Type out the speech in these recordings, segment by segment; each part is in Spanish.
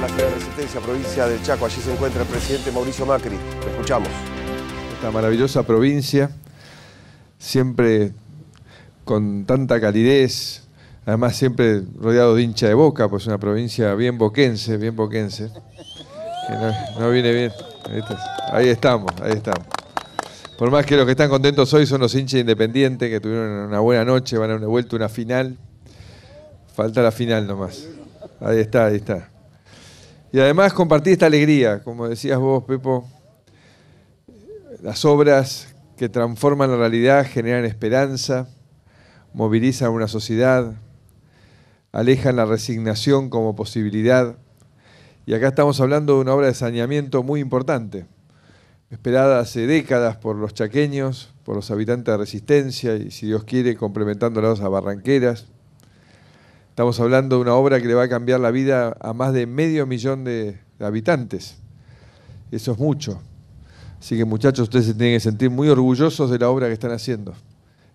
la de Resistencia, provincia del Chaco. Allí se encuentra el presidente Mauricio Macri. escuchamos. Esta maravillosa provincia, siempre con tanta calidez, además siempre rodeado de hincha de boca, pues una provincia bien boquense, bien boquense. Que no, viene bien. Este ahí estamos, ahí estamos. Por más que los que están contentos hoy son los hinchas independientes que tuvieron una buena noche, van a una vuelta, una final. Falta la final nomás. Ahí está, ahí está. Y además compartir esta alegría, como decías vos, Pepo, las obras que transforman la realidad generan esperanza, movilizan una sociedad, alejan la resignación como posibilidad. Y acá estamos hablando de una obra de saneamiento muy importante, esperada hace décadas por los chaqueños, por los habitantes de Resistencia y, si Dios quiere, complementando a Barranqueras. Estamos hablando de una obra que le va a cambiar la vida a más de medio millón de habitantes. Eso es mucho. Así que muchachos, ustedes se tienen que sentir muy orgullosos de la obra que están haciendo.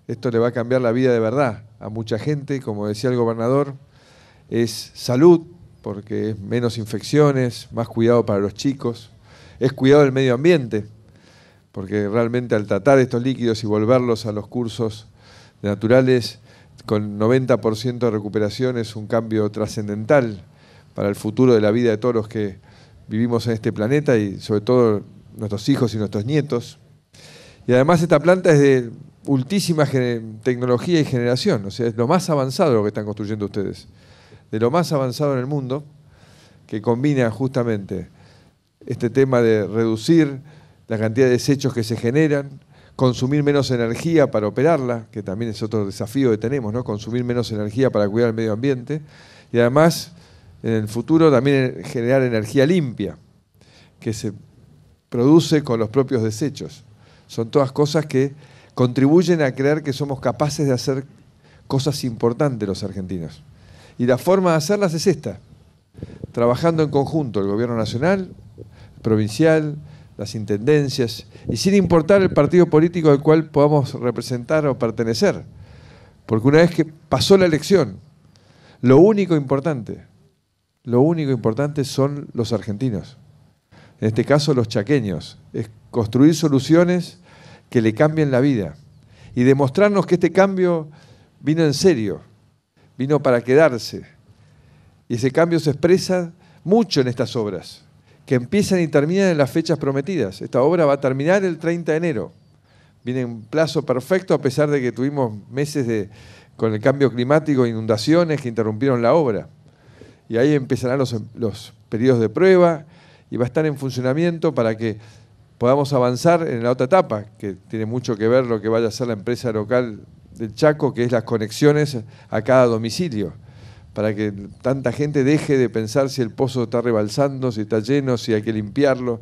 Esto le va a cambiar la vida de verdad a mucha gente, como decía el gobernador. Es salud, porque es menos infecciones, más cuidado para los chicos. Es cuidado del medio ambiente, porque realmente al tratar estos líquidos y volverlos a los cursos naturales, con 90% de recuperación es un cambio trascendental para el futuro de la vida de todos los que vivimos en este planeta y sobre todo nuestros hijos y nuestros nietos. Y además esta planta es de ultísima tecnología y generación, o sea, es lo más avanzado lo que están construyendo ustedes, de lo más avanzado en el mundo, que combina justamente este tema de reducir la cantidad de desechos que se generan, consumir menos energía para operarla, que también es otro desafío que tenemos, ¿no? consumir menos energía para cuidar el medio ambiente, y además en el futuro también generar energía limpia, que se produce con los propios desechos. Son todas cosas que contribuyen a creer que somos capaces de hacer cosas importantes los argentinos. Y la forma de hacerlas es esta, trabajando en conjunto, el gobierno nacional, provincial, las intendencias, y sin importar el partido político al cual podamos representar o pertenecer. Porque una vez que pasó la elección, lo único importante, lo único importante son los argentinos, en este caso los chaqueños, es construir soluciones que le cambien la vida y demostrarnos que este cambio vino en serio, vino para quedarse. Y ese cambio se expresa mucho en estas obras que empiezan y terminan en las fechas prometidas. Esta obra va a terminar el 30 de enero. Viene un plazo perfecto a pesar de que tuvimos meses de, con el cambio climático, inundaciones que interrumpieron la obra. Y ahí empezarán em, los, periodos de prueba y va a estar en funcionamiento para que podamos avanzar en la otra etapa, que tiene mucho que ver lo que vaya a ser la empresa local del Chaco, que es las conexiones a cada domicilio para que tanta gente deje de pensar si el pozo está rebalsando, si está lleno, si hay que limpiarlo,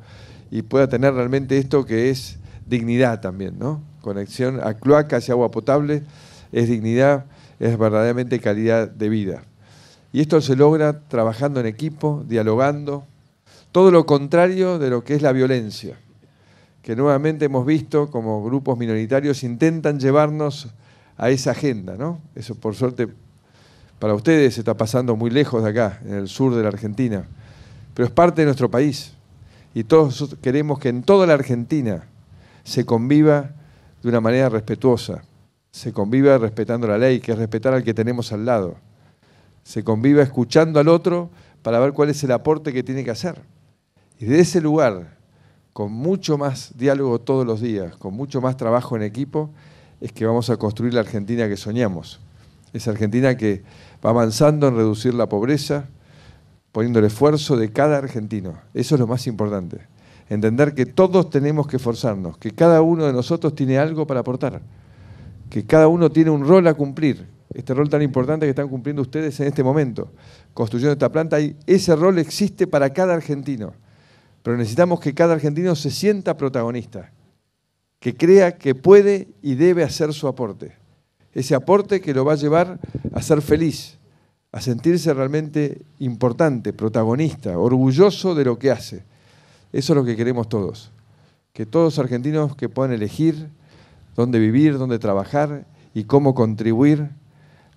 y pueda tener realmente esto que es dignidad también, ¿no? Conexión a cloacas y agua potable es dignidad, es verdaderamente calidad de vida. Y esto se logra trabajando en equipo, dialogando, todo lo contrario de lo que es la violencia, que nuevamente hemos visto como grupos minoritarios intentan llevarnos a esa agenda, ¿no? Eso por suerte para ustedes está pasando muy lejos de acá, en el sur de la Argentina, pero es parte de nuestro país. Y todos queremos que en toda la Argentina se conviva de una manera respetuosa, se conviva respetando la ley, que es respetar al que tenemos al lado, se conviva escuchando al otro para ver cuál es el aporte que tiene que hacer. Y de ese lugar, con mucho más diálogo todos los días, con mucho más trabajo en equipo, es que vamos a construir la Argentina que soñamos. Es Argentina que va avanzando en reducir la pobreza, poniendo el esfuerzo de cada argentino. Eso es lo más importante. Entender que todos tenemos que esforzarnos, que cada uno de nosotros tiene algo para aportar, que cada uno tiene un rol a cumplir. Este rol tan importante que están cumpliendo ustedes en este momento, construyendo esta planta, y ese rol existe para cada argentino. Pero necesitamos que cada argentino se sienta protagonista, que crea que puede y debe hacer su aporte ese aporte que lo va a llevar a ser feliz, a sentirse realmente importante, protagonista, orgulloso de lo que hace. Eso es lo que queremos todos, que todos los argentinos que puedan elegir dónde vivir, dónde trabajar y cómo contribuir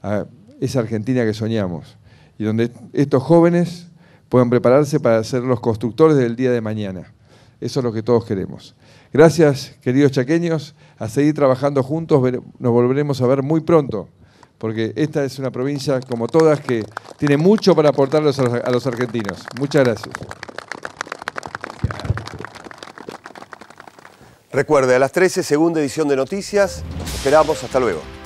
a esa Argentina que soñamos, y donde estos jóvenes puedan prepararse para ser los constructores del día de mañana. Eso es lo que todos queremos. Gracias, queridos chaqueños, a seguir trabajando juntos. Nos volveremos a ver muy pronto, porque esta es una provincia, como todas, que tiene mucho para aportar a los argentinos. Muchas gracias. Recuerde, a las 13, segunda edición de Noticias. Esperamos, hasta luego.